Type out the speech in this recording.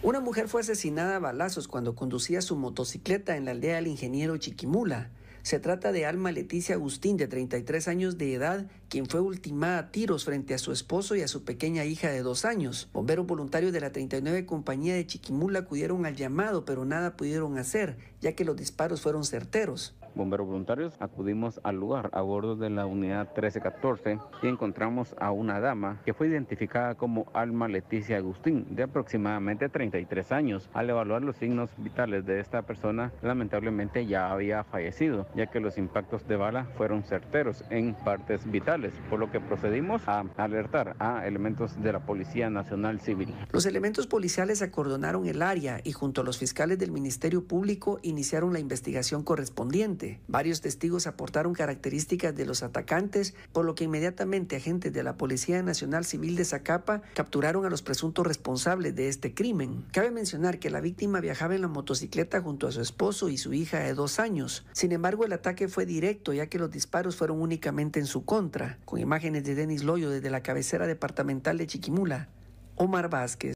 Una mujer fue asesinada a balazos cuando conducía su motocicleta en la aldea del ingeniero Chiquimula. Se trata de Alma Leticia Agustín, de 33 años de edad, quien fue ultimada a tiros frente a su esposo y a su pequeña hija de dos años. Bomberos voluntarios de la 39 Compañía de Chiquimula acudieron al llamado, pero nada pudieron hacer, ya que los disparos fueron certeros. Bomberos voluntarios acudimos al lugar a bordo de la unidad 1314 y encontramos a una dama que fue identificada como Alma Leticia Agustín, de aproximadamente 33 años. Al evaluar los signos vitales de esta persona, lamentablemente ya había fallecido, ya que los impactos de bala fueron certeros en partes vitales por lo que procedimos a alertar a elementos de la Policía Nacional Civil. Los elementos policiales acordonaron el área y junto a los fiscales del Ministerio Público iniciaron la investigación correspondiente. Varios testigos aportaron características de los atacantes, por lo que inmediatamente agentes de la Policía Nacional Civil de Zacapa capturaron a los presuntos responsables de este crimen. Cabe mencionar que la víctima viajaba en la motocicleta junto a su esposo y su hija de dos años. Sin embargo, el ataque fue directo ya que los disparos fueron únicamente en su contra. Con imágenes de Denis Loyo desde la cabecera departamental de Chiquimula, Omar Vázquez.